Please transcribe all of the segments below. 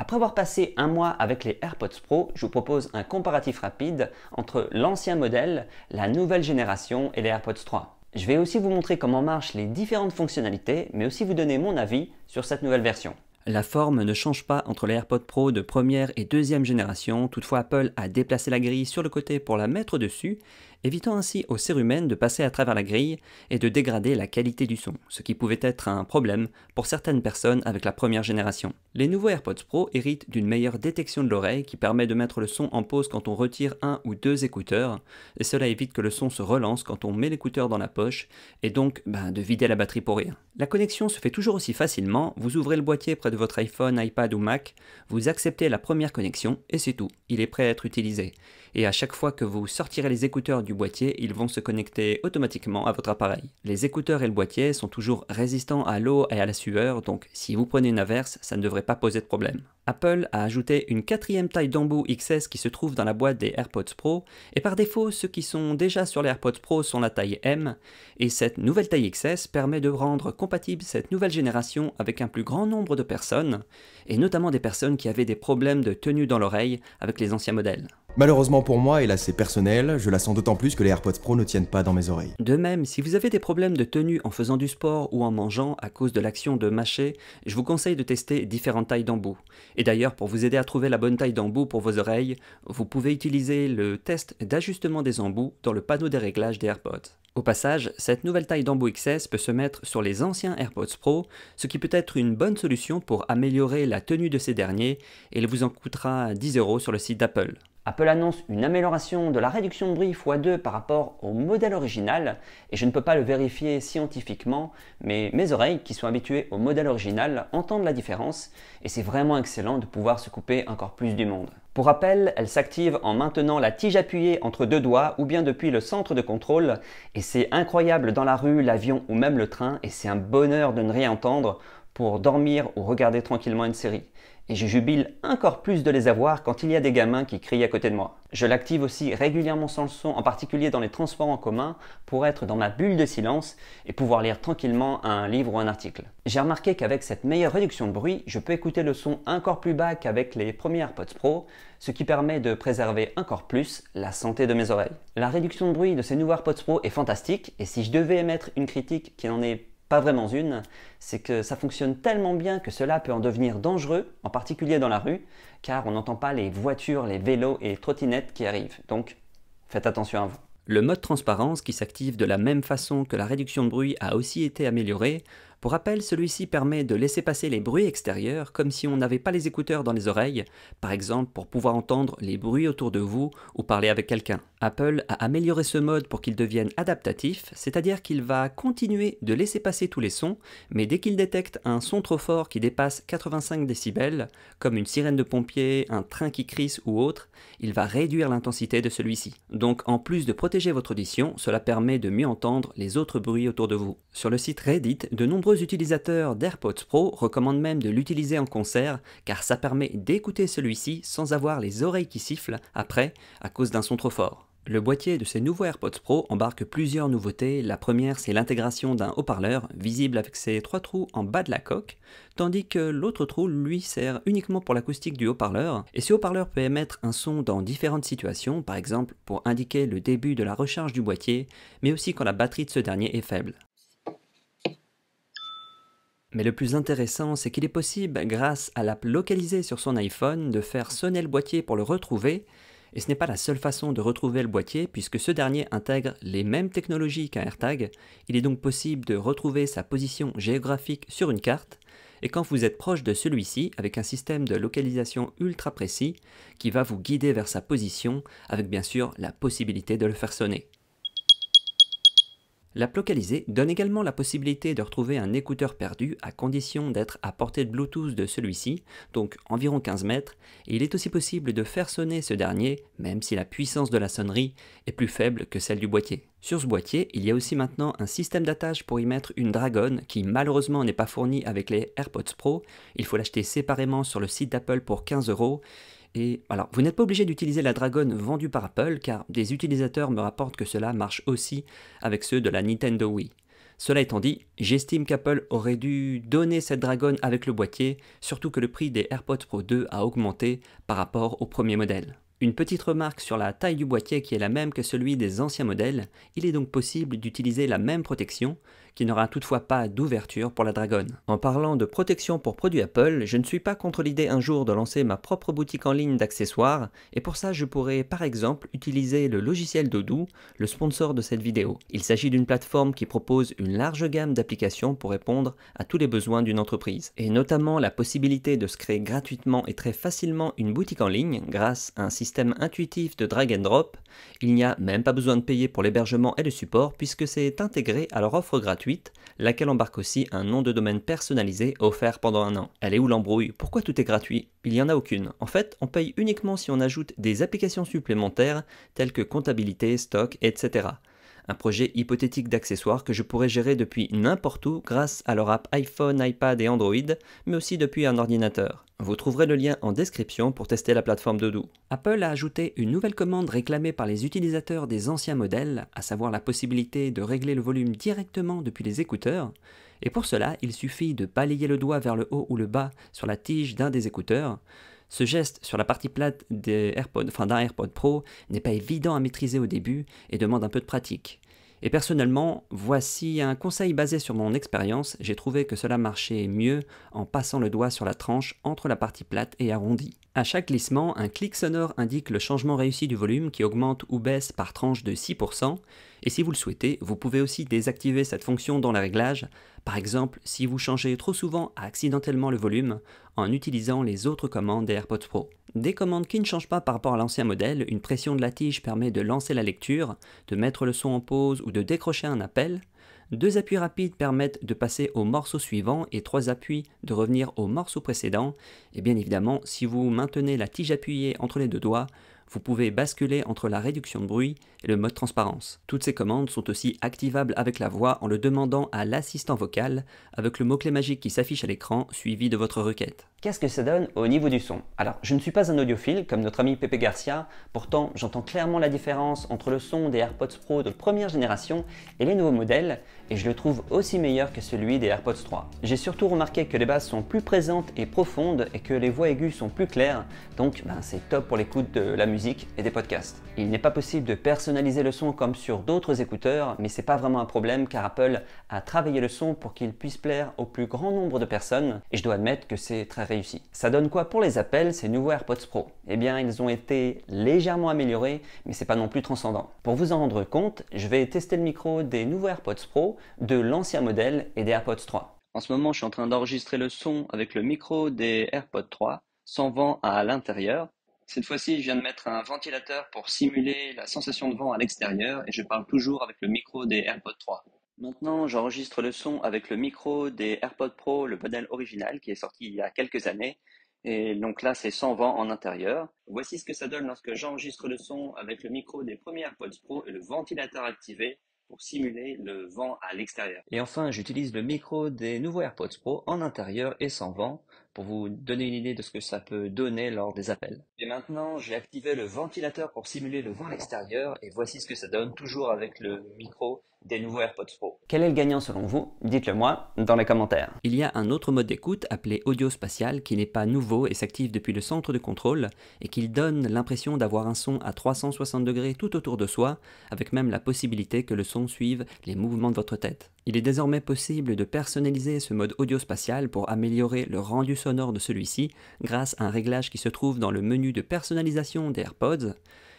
Après avoir passé un mois avec les AirPods Pro, je vous propose un comparatif rapide entre l'ancien modèle, la nouvelle génération et les AirPods 3. Je vais aussi vous montrer comment marchent les différentes fonctionnalités, mais aussi vous donner mon avis sur cette nouvelle version. La forme ne change pas entre les AirPods Pro de première et deuxième génération, toutefois Apple a déplacé la grille sur le côté pour la mettre dessus évitant ainsi aux cérumen de passer à travers la grille et de dégrader la qualité du son, ce qui pouvait être un problème pour certaines personnes avec la première génération. Les nouveaux AirPods Pro héritent d'une meilleure détection de l'oreille qui permet de mettre le son en pause quand on retire un ou deux écouteurs, et cela évite que le son se relance quand on met l'écouteur dans la poche, et donc ben, de vider la batterie pour rien. La connexion se fait toujours aussi facilement, vous ouvrez le boîtier près de votre iPhone, iPad ou Mac, vous acceptez la première connexion, et c'est tout, il est prêt à être utilisé. Et à chaque fois que vous sortirez les écouteurs du boîtier, ils vont se connecter automatiquement à votre appareil. Les écouteurs et le boîtier sont toujours résistants à l'eau et à la sueur, donc si vous prenez une averse, ça ne devrait pas poser de problème. Apple a ajouté une quatrième taille d'embout XS qui se trouve dans la boîte des AirPods Pro, et par défaut, ceux qui sont déjà sur les AirPods Pro sont la taille M, et cette nouvelle taille XS permet de rendre compatible cette nouvelle génération avec un plus grand nombre de personnes, et notamment des personnes qui avaient des problèmes de tenue dans l'oreille avec les anciens modèles. Malheureusement pour moi, et là c'est personnel, je la sens d'autant plus que les AirPods Pro ne tiennent pas dans mes oreilles. De même, si vous avez des problèmes de tenue en faisant du sport ou en mangeant à cause de l'action de mâcher, je vous conseille de tester différentes tailles d'embout. Et d'ailleurs, pour vous aider à trouver la bonne taille d'embout pour vos oreilles, vous pouvez utiliser le test d'ajustement des embouts dans le panneau des réglages des AirPods. Au passage, cette nouvelle taille d'embout XS peut se mettre sur les anciens AirPods Pro, ce qui peut être une bonne solution pour améliorer la tenue de ces derniers, et il vous en coûtera 10 euros sur le site d'Apple. Apple annonce une amélioration de la réduction de bruit x2 par rapport au modèle original, et je ne peux pas le vérifier scientifiquement, mais mes oreilles, qui sont habituées au modèle original, entendent la différence, et c'est vraiment excellent de pouvoir se couper encore plus du monde. Pour rappel, elle s'active en maintenant la tige appuyée entre deux doigts ou bien depuis le centre de contrôle, et c'est incroyable dans la rue, l'avion ou même le train, et c'est un bonheur de ne rien entendre pour dormir ou regarder tranquillement une série et je jubile encore plus de les avoir quand il y a des gamins qui crient à côté de moi. Je l'active aussi régulièrement sans le son, en particulier dans les transports en commun, pour être dans ma bulle de silence et pouvoir lire tranquillement un livre ou un article. J'ai remarqué qu'avec cette meilleure réduction de bruit, je peux écouter le son encore plus bas qu'avec les premières AirPods Pro, ce qui permet de préserver encore plus la santé de mes oreilles. La réduction de bruit de ces nouveaux AirPods Pro est fantastique, et si je devais émettre une critique qui n'en est pas vraiment une, c'est que ça fonctionne tellement bien que cela peut en devenir dangereux, en particulier dans la rue, car on n'entend pas les voitures, les vélos et les trottinettes qui arrivent. Donc faites attention à vous. Le mode transparence, qui s'active de la même façon que la réduction de bruit, a aussi été amélioré pour rappel, celui-ci permet de laisser passer les bruits extérieurs comme si on n'avait pas les écouteurs dans les oreilles, par exemple pour pouvoir entendre les bruits autour de vous ou parler avec quelqu'un. Apple a amélioré ce mode pour qu'il devienne adaptatif, c'est-à-dire qu'il va continuer de laisser passer tous les sons, mais dès qu'il détecte un son trop fort qui dépasse 85 décibels, comme une sirène de pompier, un train qui crisse ou autre, il va réduire l'intensité de celui-ci. Donc en plus de protéger votre audition, cela permet de mieux entendre les autres bruits autour de vous. Sur le site Reddit, de nombreux utilisateurs d'AirPods Pro recommandent même de l'utiliser en concert car ça permet d'écouter celui-ci sans avoir les oreilles qui sifflent après à cause d'un son trop fort. Le boîtier de ces nouveaux AirPods Pro embarque plusieurs nouveautés. La première, c'est l'intégration d'un haut-parleur visible avec ses trois trous en bas de la coque, tandis que l'autre trou, lui, sert uniquement pour l'acoustique du haut-parleur. Et ce haut-parleur peut émettre un son dans différentes situations, par exemple pour indiquer le début de la recharge du boîtier, mais aussi quand la batterie de ce dernier est faible. Mais le plus intéressant, c'est qu'il est possible, grâce à l'app localisée sur son iPhone, de faire sonner le boîtier pour le retrouver, et ce n'est pas la seule façon de retrouver le boîtier puisque ce dernier intègre les mêmes technologies qu'un AirTag. Il est donc possible de retrouver sa position géographique sur une carte. Et quand vous êtes proche de celui-ci, avec un système de localisation ultra précis qui va vous guider vers sa position, avec bien sûr la possibilité de le faire sonner. L'app localisée donne également la possibilité de retrouver un écouteur perdu à condition d'être à portée de Bluetooth de celui-ci, donc environ 15 mètres, et il est aussi possible de faire sonner ce dernier, même si la puissance de la sonnerie est plus faible que celle du boîtier. Sur ce boîtier, il y a aussi maintenant un système d'attache pour y mettre une dragonne qui malheureusement n'est pas fournie avec les AirPods Pro, il faut l'acheter séparément sur le site d'Apple pour 15 euros, et alors, vous n'êtes pas obligé d'utiliser la dragonne vendue par Apple, car des utilisateurs me rapportent que cela marche aussi avec ceux de la Nintendo Wii. Cela étant dit, j'estime qu'Apple aurait dû donner cette dragonne avec le boîtier, surtout que le prix des AirPods Pro 2 a augmenté par rapport au premier modèle. Une petite remarque sur la taille du boîtier qui est la même que celui des anciens modèles, il est donc possible d'utiliser la même protection, qui n'aura toutefois pas d'ouverture pour la Dragonne. En parlant de protection pour produits Apple, je ne suis pas contre l'idée un jour de lancer ma propre boutique en ligne d'accessoires, et pour ça je pourrais par exemple utiliser le logiciel Dodoo, le sponsor de cette vidéo. Il s'agit d'une plateforme qui propose une large gamme d'applications pour répondre à tous les besoins d'une entreprise, et notamment la possibilité de se créer gratuitement et très facilement une boutique en ligne grâce à un système intuitif de drag and drop, il n'y a même pas besoin de payer pour l'hébergement et le support puisque c'est intégré à leur offre gratuite, laquelle embarque aussi un nom de domaine personnalisé offert pendant un an. Elle est où l'embrouille Pourquoi tout est gratuit Il n'y en a aucune. En fait, on paye uniquement si on ajoute des applications supplémentaires telles que comptabilité, stock, etc un projet hypothétique d'accessoires que je pourrais gérer depuis n'importe où grâce à leur app iPhone, iPad et Android, mais aussi depuis un ordinateur. Vous trouverez le lien en description pour tester la plateforme Dodoo. Apple a ajouté une nouvelle commande réclamée par les utilisateurs des anciens modèles, à savoir la possibilité de régler le volume directement depuis les écouteurs, et pour cela il suffit de balayer le doigt vers le haut ou le bas sur la tige d'un des écouteurs, ce geste sur la partie plate d'un AirPod, Pro n'est pas évident à maîtriser au début et demande un peu de pratique. Et personnellement, voici un conseil basé sur mon expérience, j'ai trouvé que cela marchait mieux en passant le doigt sur la tranche entre la partie plate et arrondie. À chaque glissement, un clic sonore indique le changement réussi du volume qui augmente ou baisse par tranche de 6%, et si vous le souhaitez, vous pouvez aussi désactiver cette fonction dans les réglages, par exemple si vous changez trop souvent accidentellement le volume en utilisant les autres commandes des AirPods Pro. Des commandes qui ne changent pas par rapport à l'ancien modèle, une pression de la tige permet de lancer la lecture, de mettre le son en pause ou de décrocher un appel, deux appuis rapides permettent de passer au morceau suivant et trois appuis de revenir au morceau précédent. Et bien évidemment, si vous maintenez la tige appuyée entre les deux doigts, vous pouvez basculer entre la réduction de bruit et le mode transparence. Toutes ces commandes sont aussi activables avec la voix en le demandant à l'assistant vocal avec le mot-clé magique qui s'affiche à l'écran suivi de votre requête. Qu'est-ce que ça donne au niveau du son Alors, je ne suis pas un audiophile comme notre ami Pepe Garcia, pourtant j'entends clairement la différence entre le son des AirPods Pro de première génération et les nouveaux modèles, et je le trouve aussi meilleur que celui des AirPods 3. J'ai surtout remarqué que les basses sont plus présentes et profondes et que les voix aiguës sont plus claires, donc ben, c'est top pour l'écoute de la musique et des podcasts. Il n'est pas possible de personnaliser le son comme sur d'autres écouteurs, mais c'est pas vraiment un problème car Apple a travaillé le son pour qu'il puisse plaire au plus grand nombre de personnes, et je dois admettre que c'est très ça donne quoi pour les appels, ces nouveaux AirPods Pro Eh bien, ils ont été légèrement améliorés, mais c'est pas non plus transcendant. Pour vous en rendre compte, je vais tester le micro des nouveaux AirPods Pro, de l'ancien modèle et des AirPods 3. En ce moment, je suis en train d'enregistrer le son avec le micro des AirPods 3, sans vent à l'intérieur. Cette fois-ci, je viens de mettre un ventilateur pour simuler la sensation de vent à l'extérieur et je parle toujours avec le micro des AirPods 3. Maintenant, j'enregistre le son avec le micro des AirPods Pro, le modèle original qui est sorti il y a quelques années. Et donc là, c'est sans vent en intérieur. Voici ce que ça donne lorsque j'enregistre le son avec le micro des premiers AirPods Pro et le ventilateur activé pour simuler le vent à l'extérieur. Et enfin, j'utilise le micro des nouveaux AirPods Pro en intérieur et sans vent pour vous donner une idée de ce que ça peut donner lors des appels. Et maintenant, j'ai activé le ventilateur pour simuler le vent extérieur et voici ce que ça donne toujours avec le micro des nouveaux AirPods Pro. Quel est le gagnant selon vous Dites-le moi dans les commentaires. Il y a un autre mode d'écoute appelé audio spatial qui n'est pas nouveau et s'active depuis le centre de contrôle et qui donne l'impression d'avoir un son à 360 degrés tout autour de soi avec même la possibilité que le son suive les mouvements de votre tête. Il est désormais possible de personnaliser ce mode audio spatial pour améliorer le rendu sonore de celui-ci grâce à un réglage qui se trouve dans le menu de personnalisation des AirPods,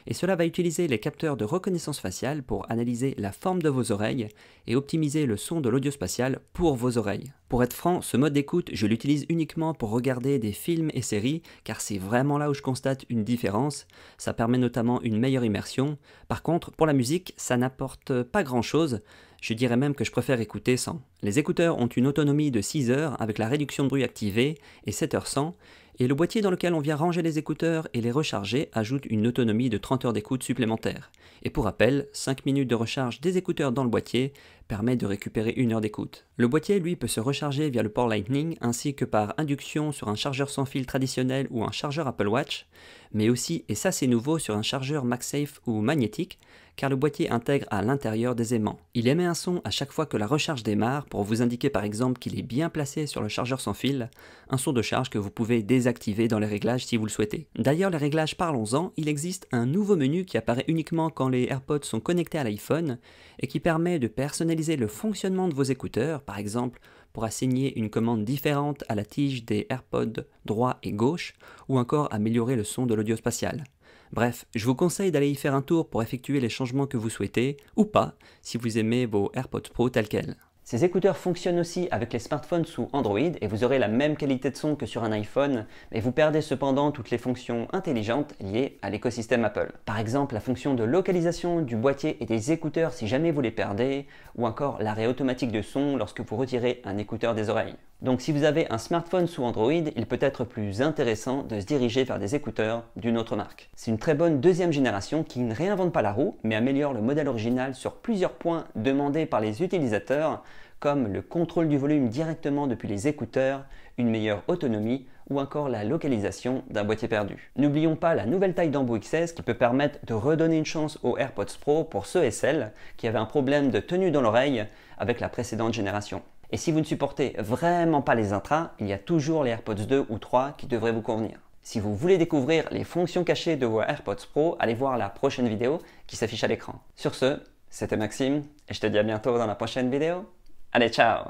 et cela va utiliser les capteurs de reconnaissance faciale pour analyser la forme de vos oreilles et optimiser le son de l'audio spatial pour vos oreilles. Pour être franc, ce mode d'écoute, je l'utilise uniquement pour regarder des films et séries, car c'est vraiment là où je constate une différence. Ça permet notamment une meilleure immersion. Par contre, pour la musique, ça n'apporte pas grand-chose, je dirais même que je préfère écouter sans. Les écouteurs ont une autonomie de 6 heures avec la réduction de bruit activée et 7 heures sans, et le boîtier dans lequel on vient ranger les écouteurs et les recharger ajoute une autonomie de 30 heures d'écoute supplémentaire. Et pour rappel, 5 minutes de recharge des écouteurs dans le boîtier permet de récupérer une heure d'écoute. Le boîtier, lui, peut se recharger via le port Lightning ainsi que par induction sur un chargeur sans fil traditionnel ou un chargeur Apple Watch, mais aussi, et ça c'est nouveau, sur un chargeur MagSafe ou magnétique, car le boîtier intègre à l'intérieur des aimants. Il émet un son à chaque fois que la recharge démarre pour vous indiquer par exemple qu'il est bien placé sur le chargeur sans fil, un son de charge que vous pouvez désactiver dans les réglages si vous le souhaitez. D'ailleurs, les réglages, parlons-en, il existe un nouveau menu qui apparaît uniquement quand les AirPods sont connectés à l'iPhone et qui permet de personnaliser le fonctionnement de vos écouteurs, par exemple pour assigner une commande différente à la tige des AirPods droit et gauche, ou encore améliorer le son de l'audio spatial. Bref, je vous conseille d'aller y faire un tour pour effectuer les changements que vous souhaitez, ou pas, si vous aimez vos AirPods Pro tels quels. Ces écouteurs fonctionnent aussi avec les smartphones sous Android et vous aurez la même qualité de son que sur un iPhone, mais vous perdez cependant toutes les fonctions intelligentes liées à l'écosystème Apple. Par exemple, la fonction de localisation du boîtier et des écouteurs si jamais vous les perdez, ou encore l'arrêt automatique de son lorsque vous retirez un écouteur des oreilles. Donc si vous avez un smartphone sous Android, il peut être plus intéressant de se diriger vers des écouteurs d'une autre marque. C'est une très bonne deuxième génération qui ne réinvente pas la roue, mais améliore le modèle original sur plusieurs points demandés par les utilisateurs, comme le contrôle du volume directement depuis les écouteurs, une meilleure autonomie ou encore la localisation d'un boîtier perdu. N'oublions pas la nouvelle taille d'embout XS qui peut permettre de redonner une chance aux AirPods Pro pour ceux et celles qui avaient un problème de tenue dans l'oreille avec la précédente génération. Et si vous ne supportez vraiment pas les intras, il y a toujours les AirPods 2 ou 3 qui devraient vous convenir. Si vous voulez découvrir les fonctions cachées de vos AirPods Pro, allez voir la prochaine vidéo qui s'affiche à l'écran. Sur ce, c'était Maxime et je te dis à bientôt dans la prochaine vidéo. Allez, ciao